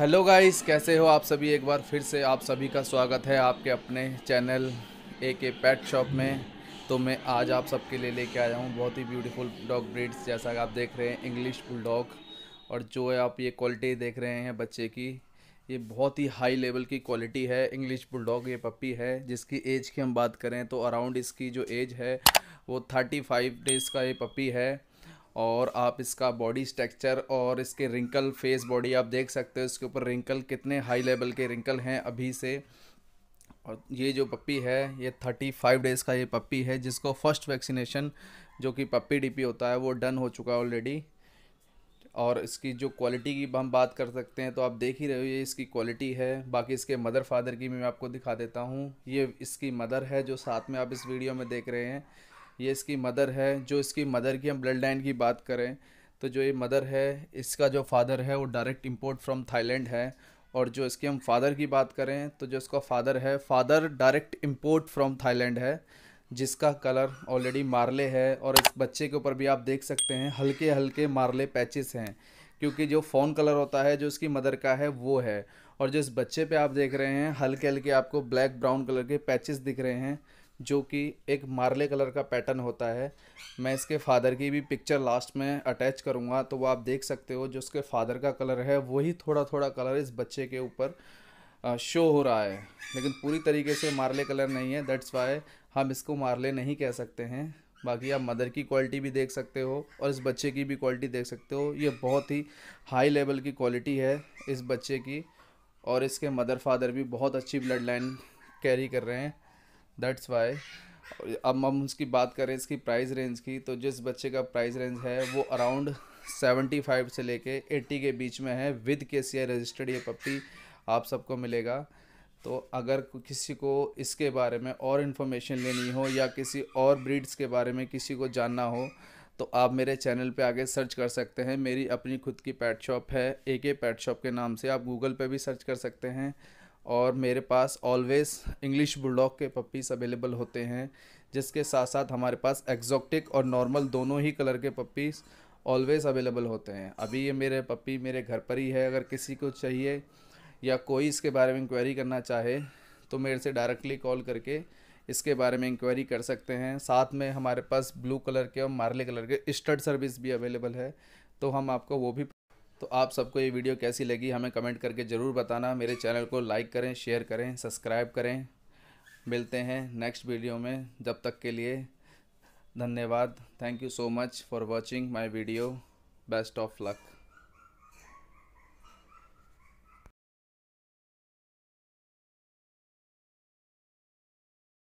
hello guys कैसे हो आप सभी एक बार फिर से आप सभी का स्वागत है आपके अपने चैनल ए के पैट शॉप में तो मैं आज आप सबके लिए लेके आया हूँ बहुत ही ब्यूटीफुल डॉग ब्रीड्स जैसा कि आप देख रहे हैं इंग्लिश बुल डॉग और जो है आप ये क्वालिटी देख रहे हैं बच्चे की ये बहुत ही हाई लेवल की क्वालिटी है इंग्लिश बुल डॉग ये पप्पी है जिसकी एज की हम बात करें तो अराउंड इसकी जो एज है वो थर्टी फाइव डेज़ का ये पप्पी है और आप इसका बॉडी स्ट्रक्चर और इसके रिंकल फेस बॉडी आप देख सकते हो इसके ऊपर रिंकल कितने हाई लेवल के रिंकल हैं अभी से और ये जो पप्पी है ये थर्टी फाइव डेज़ का ये पप्पी है जिसको फर्स्ट वैक्सीनेशन जो कि पप्पी डीपी होता है वो डन हो चुका है ऑलरेडी और इसकी जो क्वालिटी की हम बात कर सकते हैं तो आप देख ही रहे हो ये इसकी क्वालिटी है बाकी इसके मदर फादर की भी मैं आपको दिखा देता हूँ ये इसकी मदर है जो साथ में आप इस वीडियो में देख रहे हैं ये इसकी मदर है जो इसकी मदर की हम ब्लड लाइन की बात करें तो जो ये मदर है इसका जो फादर है वो डायरेक्ट इम्पोर्ट फ्रॉम थाईलैंड है और जो इसके हम फादर की बात करें तो जो इसका फादर है father direct import from Thailand है जिसका कलर ऑलरेडी मारले है और इस बच्चे के ऊपर भी आप देख सकते हैं हल्के हल्के मारले पैचेस हैं क्योंकि जो फ़ोन कलर होता है जो इसकी मदर का है वो है और जो इस बच्चे पे आप देख रहे हैं हल्के हल्के आपको ब्लैक ब्राउन कलर के पैचेस दिख रहे हैं जो कि एक मारले कलर का पैटर्न होता है मैं इसके फादर की भी पिक्चर लास्ट में अटैच करूँगा तो वो आप देख सकते हो जो उसके फादर का कलर है वही थोड़ा थोड़ा कलर इस बच्चे के ऊपर शो हो रहा है लेकिन पूरी तरीके से मारले कलर नहीं है दैट्स वाई हम इसको मारले नहीं कह सकते हैं बाकी आप मदर की क्वालिटी भी देख सकते हो और इस बच्चे की भी क्वालिटी देख सकते हो ये बहुत ही हाई लेवल की क्वालिटी है इस बच्चे की और इसके मदर फादर भी बहुत अच्छी ब्लड लाइन कैरी कर रहे हैं दैट्स वाई अब हम उसकी बात करें इसकी प्राइस रेंज की तो जिस बच्चे का प्राइस रेंज है वो अराउंड सेवेंटी फाइव से लेके एट्टी के बीच में है विद के सी आई रजिस्टर्ड ये पप्पी आप सबको मिलेगा तो अगर किसी को इसके बारे में और इन्फॉर्मेशन लेनी हो या किसी और ब्रीड्स के बारे में किसी को जानना हो तो आप मेरे चैनल पे आगे सर्च कर सकते हैं मेरी अपनी खुद की पैट शॉप है ए के पैट शॉप के नाम से आप गूगल पे भी सर्च कर सकते हैं और मेरे पास ऑलवेज़ इंग्लिश बुलडॉग के पपीज़ अवेलेबल होते हैं जिसके साथ साथ हमारे पास एग्जॉक्टिक और नॉर्मल दोनों ही कलर के पपीज़ ऑलवेज़ अवेलेबल होते हैं अभी ये मेरे पपी मेरे घर पर ही है अगर किसी को चाहिए या कोई इसके बारे में इंक्वायरी करना चाहे तो मेरे से डायरेक्टली कॉल करके इसके बारे में इंक्वायरी कर सकते हैं साथ में हमारे पास ब्लू कलर के और मारले कलर के स्टड सर्विस भी अवेलेबल है तो हम आपको वो भी तो आप सबको ये वीडियो कैसी लगी हमें कमेंट करके ज़रूर बताना मेरे चैनल को लाइक करें शेयर करें सब्सक्राइब करें मिलते हैं नेक्स्ट वीडियो में जब तक के लिए धन्यवाद thank you so much for watching my video best of luck